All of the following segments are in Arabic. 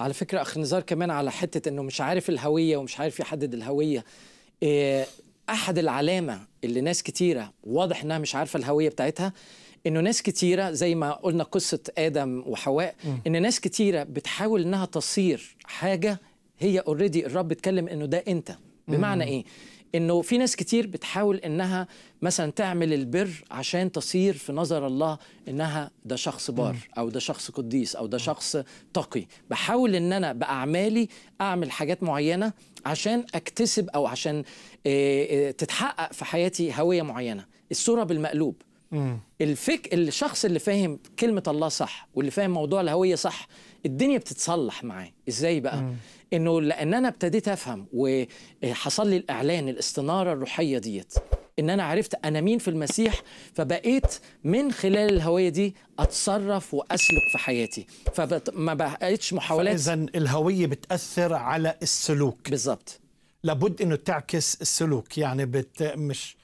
على فكره اخ نزار كمان على حته انه مش عارف الهويه ومش عارف يحدد الهويه آه، احد العلامه اللي ناس كتيره واضح انها مش عارفه الهويه بتاعتها انه ناس كتيره زي ما قلنا قصه ادم وحواء ان ناس كتيره بتحاول انها تصير حاجه هي اوريدي الرب اتكلم انه ده انت بمعنى ايه انه في ناس كتير بتحاول انها مثلا تعمل البر عشان تصير في نظر الله انها ده شخص بار او ده شخص قديس او ده شخص تقي بحاول ان انا باعمالي اعمل حاجات معينه عشان اكتسب او عشان آه، آه، تتحقق في حياتي هويه معينه الصوره بالمقلوب الفك الشخص اللي فاهم كلمه الله صح واللي فاهم موضوع الهويه صح الدنيا بتتصلح معاه ازاي بقى مم. انه لان انا ابتديت افهم وحصل لي الاعلان الاستناره الروحيه ديت ان انا عرفت انا مين في المسيح فبقيت من خلال الهويه دي اتصرف واسلك في حياتي فما بقتش محاولات اذا الهويه بتاثر على السلوك بالظبط لابد انه تعكس السلوك يعني بت مش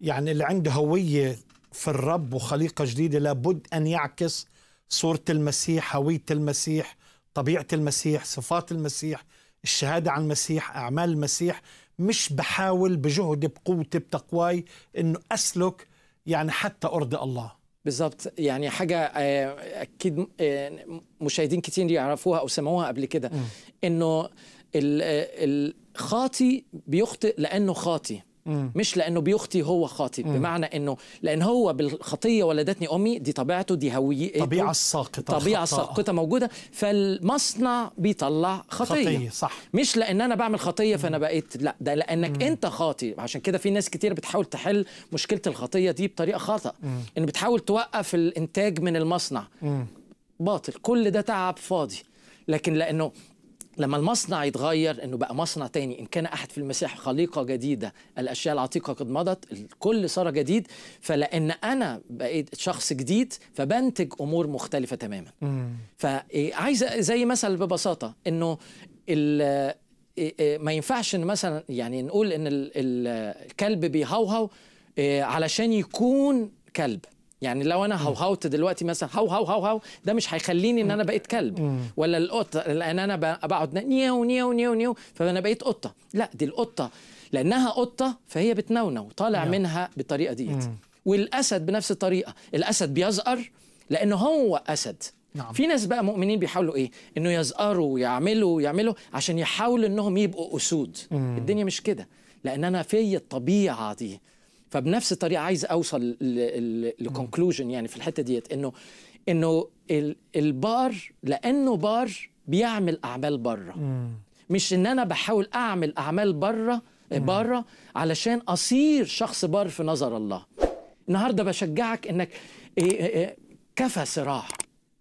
يعني اللي عنده هويه في الرب وخليقة جديدة لابد أن يعكس صورة المسيح هوية المسيح طبيعة المسيح صفات المسيح الشهادة عن المسيح أعمال المسيح مش بحاول بجهدي بقوتي بتقواي أنه أسلك يعني حتى أرضي الله بالظبط يعني حاجة آه، أكيد آه، مشاهدين كتير يعرفوها أو سمعوها قبل كده أنه آه، الخاطي بيخطئ لأنه خاطي مش لانه بيخطي هو خاطئ بمعنى انه لان هو بالخطيه ولدتني امي دي طبيعته دي هويته الطبيعه الساقطه طبيعه الساقطه موجوده فالمصنع بيطلع خطيه خطيه صح مش لان انا بعمل خطيه فانا بقيت لا ده لانك مم. انت خاطئ عشان كده في ناس كتير بتحاول تحل مشكله الخطيه دي بطريقه خطا ان بتحاول توقف الانتاج من المصنع مم. باطل كل ده تعب فاضي لكن لانه لما المصنع يتغير انه بقى مصنع تاني ان كان احد في المسيح خليقه جديده الاشياء العتيقه قد مضت الكل صار جديد فلان انا بقيت شخص جديد فبنتج امور مختلفه تماما فعايزه إيه، زي مثل ببساطه انه إيه، إيه، ما ينفعش ان مثلا يعني نقول ان الكلب بيهوهو علشان يكون كلب يعني لو انا هوهوت دلوقتي مثلا هو هو هو هو ده مش هيخليني ان انا بقيت كلب ولا القطه لان انا بقعد نيو نيو نيو نيو فانا بقيت قطه لا دي القطه لانها قطه فهي بتنونو طالع منها بالطريقه ديت والاسد بنفس الطريقه الاسد بيزقر لان هو اسد نعم. في ناس بقى مؤمنين بيحاولوا ايه انه يزقروا ويعملوا ويعملوا عشان يحاولوا انهم يبقوا اسود مم. الدنيا مش كده لان انا في الطبيعه دي فبنفس الطريقه عايز اوصل للكونكلوجن يعني في الحته ديت انه انه البار لانه بار بيعمل اعمال بره مش ان انا بحاول اعمل اعمال بره بره علشان اصير شخص بار في نظر الله النهارده بشجعك انك إيه، إيه، إيه، كفى صراع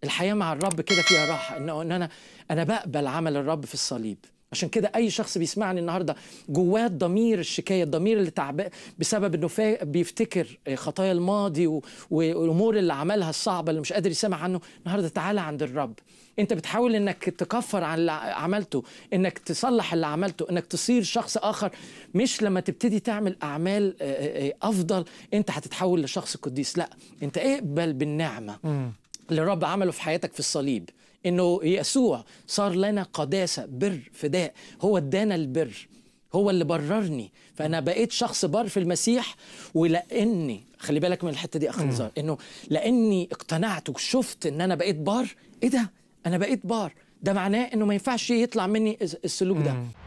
الحياه مع الرب كده فيها راحه انه ان انا انا بقبل عمل الرب في الصليب عشان كده اي شخص بيسمعني النهارده جواه الضمير الشكايه الضمير اللي تعبان بسبب انه فا... بيفتكر خطايا الماضي و... والامور اللي عملها الصعبه اللي مش قادر يسمع عنه النهارده تعالى عند الرب انت بتحاول انك تكفر عن اللي عملته انك تصلح اللي عملته انك تصير شخص اخر مش لما تبتدي تعمل اعمال افضل انت هتتحول لشخص قديس لا انت اقبل بالنعمه اللي الرب عمله في حياتك في الصليب انه يسوع صار لنا قداسه بر فداء هو ادانا البر هو اللي بررني فانا بقيت شخص بر في المسيح ولاني خلي بالك من الحته دي اخ نزار انه لاني اقتنعت وشفت ان انا بقيت بار ايه ده انا بقيت بار ده معناه انه ما ينفعش يطلع مني السلوك ده